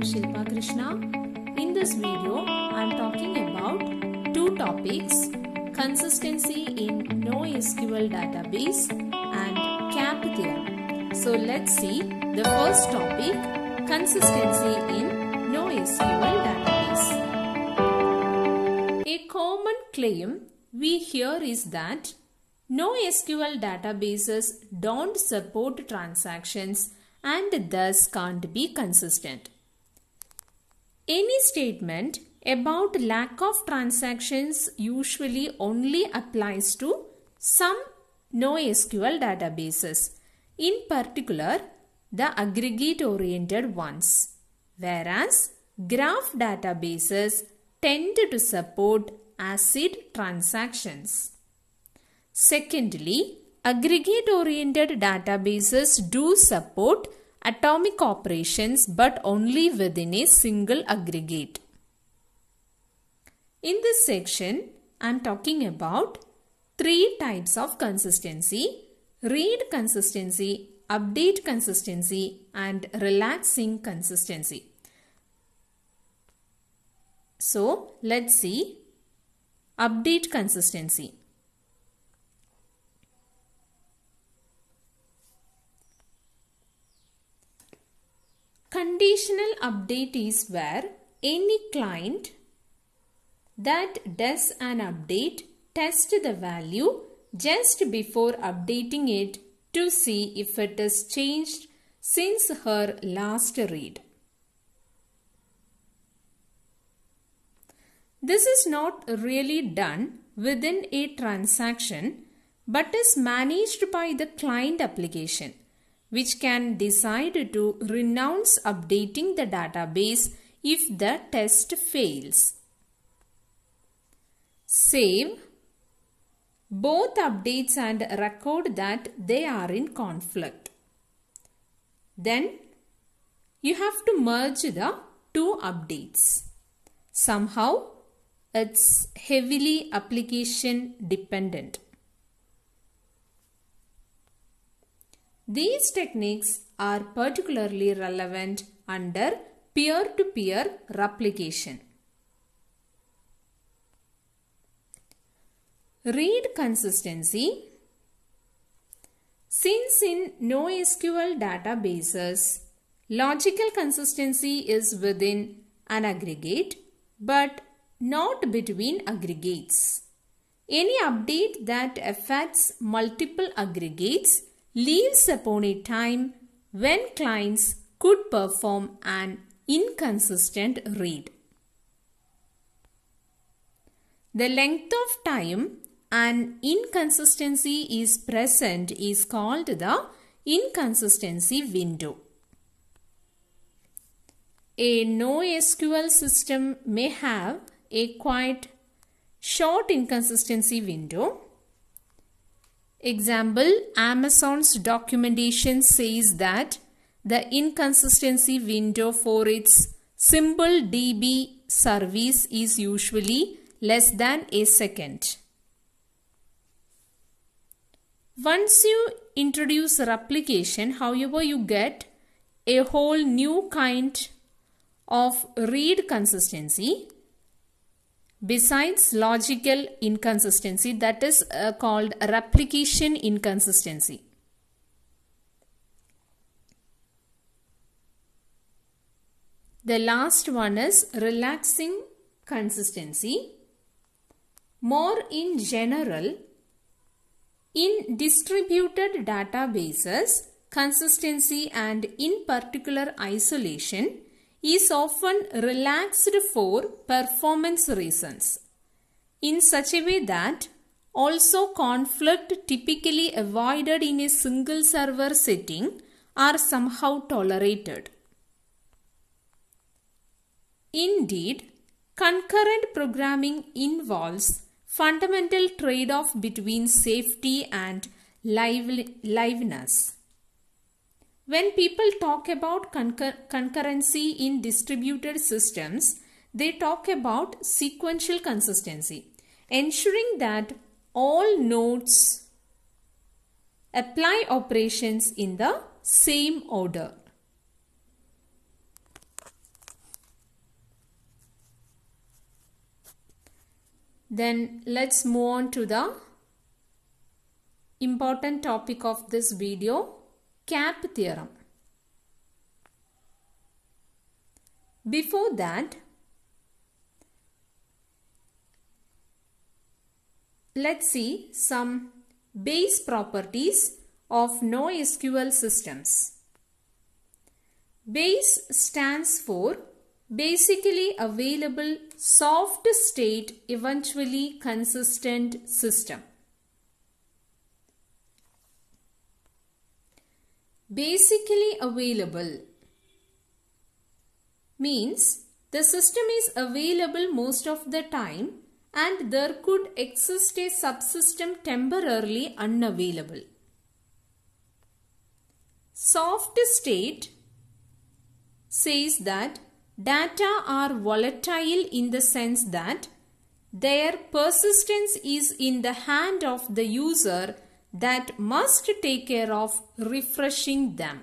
am Shilpa Krishna. In this video, I'm talking about two topics consistency in NoSQL database and CAP theorem. So let's see the first topic consistency in NoSQL database. A common claim we hear is that NoSQL databases don't support transactions and thus can't be consistent. Any statement about lack of transactions usually only applies to some NoSQL databases, in particular the aggregate oriented ones, whereas graph databases tend to support ACID transactions. Secondly, aggregate oriented databases do support atomic operations but only within a single aggregate. In this section, I am talking about three types of consistency, read consistency, update consistency and relaxing consistency. So, let's see update consistency. conditional update is where any client that does an update test the value just before updating it to see if it is changed since her last read. This is not really done within a transaction but is managed by the client application which can decide to renounce updating the database if the test fails. Save both updates and record that they are in conflict. Then you have to merge the two updates. Somehow it's heavily application dependent. These techniques are particularly relevant under peer-to-peer -peer replication. Read consistency. Since in NoSQL databases, logical consistency is within an aggregate but not between aggregates. Any update that affects multiple aggregates leaves upon a time when clients could perform an inconsistent read. The length of time an inconsistency is present is called the inconsistency window. A NoSQL system may have a quite short inconsistency window Example, Amazon's documentation says that the inconsistency window for its simple DB service is usually less than a second. Once you introduce replication, however, you get a whole new kind of read consistency Besides logical inconsistency, that is uh, called replication inconsistency. The last one is relaxing consistency. More in general, in distributed databases, consistency and in particular isolation is often relaxed for performance reasons in such a way that also conflict typically avoided in a single server setting are somehow tolerated. Indeed, concurrent programming involves fundamental trade-off between safety and liveliness. When people talk about concur concurrency in distributed systems, they talk about sequential consistency, ensuring that all nodes apply operations in the same order. Then let's move on to the important topic of this video CAP theorem. Before that, let's see some base properties of NoSQL systems. BASE stands for basically available soft state eventually consistent system. basically available means the system is available most of the time and there could exist a subsystem temporarily unavailable. Soft state says that data are volatile in the sense that their persistence is in the hand of the user that must take care of refreshing them.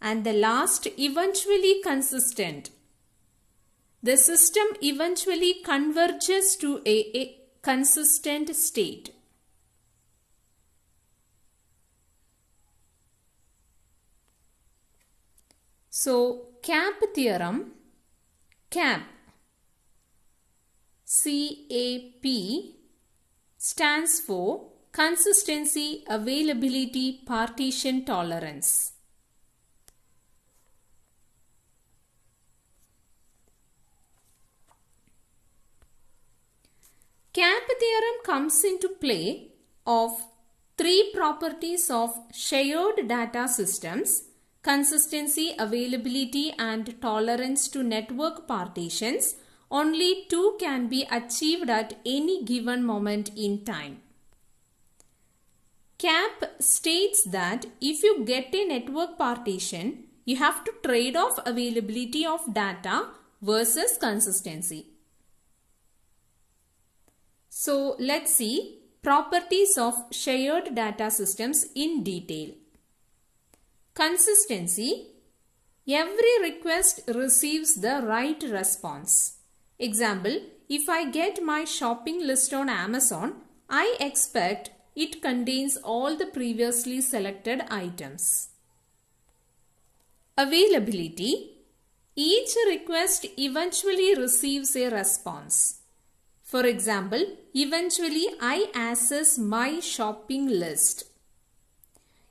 And the last eventually consistent. The system eventually converges to a, a consistent state. So, CAP theorem, CAP, C-A-P stands for Consistency Availability Partition Tolerance. Camp theorem comes into play of three properties of shared data systems consistency, availability and tolerance to network partitions only two can be achieved at any given moment in time. CAMP states that if you get a network partition, you have to trade off availability of data versus consistency. So let's see properties of shared data systems in detail. Consistency. Every request receives the right response. Example, if I get my shopping list on Amazon, I expect it contains all the previously selected items. Availability Each request eventually receives a response. For example, eventually I access my shopping list.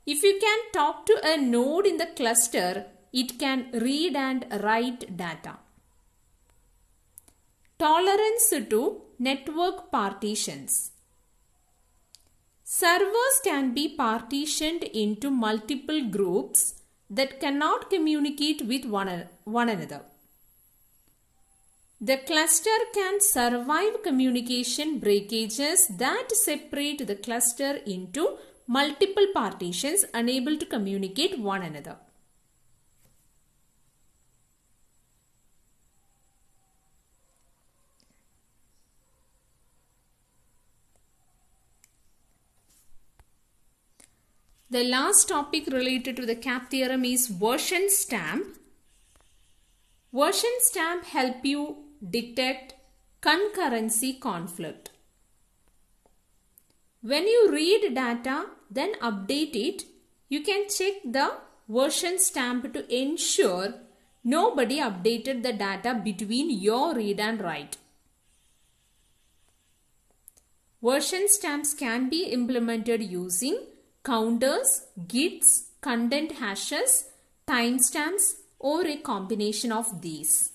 If you can talk to a node in the cluster, it can read and write data. Tolerance to network partitions. Servers can be partitioned into multiple groups that cannot communicate with one, another. The cluster can survive communication breakages that separate the cluster into multiple partitions unable to communicate one another. The last topic related to the CAP theorem is version stamp. Version stamp help you detect concurrency conflict. When you read data then update it, you can check the version stamp to ensure nobody updated the data between your read and write. Version stamps can be implemented using counters, gits, content hashes, timestamps or a combination of these.